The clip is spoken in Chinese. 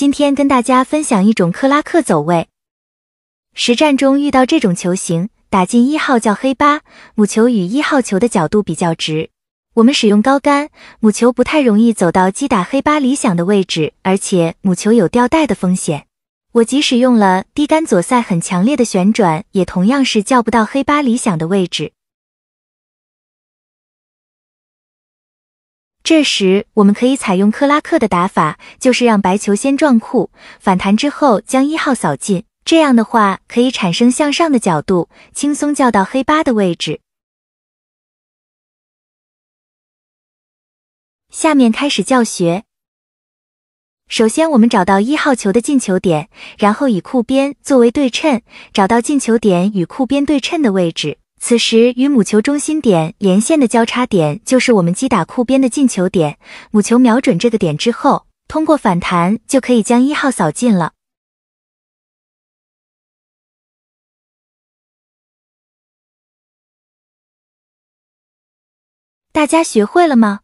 今天跟大家分享一种克拉克走位。实战中遇到这种球型，打进一号叫黑八，母球与一号球的角度比较直，我们使用高杆，母球不太容易走到击打黑八理想的位置，而且母球有掉带的风险。我即使用了低杆左塞很强烈的旋转，也同样是叫不到黑八理想的位置。这时，我们可以采用克拉克的打法，就是让白球先撞库，反弹之后将一号扫进。这样的话，可以产生向上的角度，轻松叫到黑八的位置。下面开始教学。首先，我们找到一号球的进球点，然后以库边作为对称，找到进球点与库边对称的位置。此时与母球中心点连线的交叉点就是我们击打库边的进球点。母球瞄准这个点之后，通过反弹就可以将一号扫进了。大家学会了吗？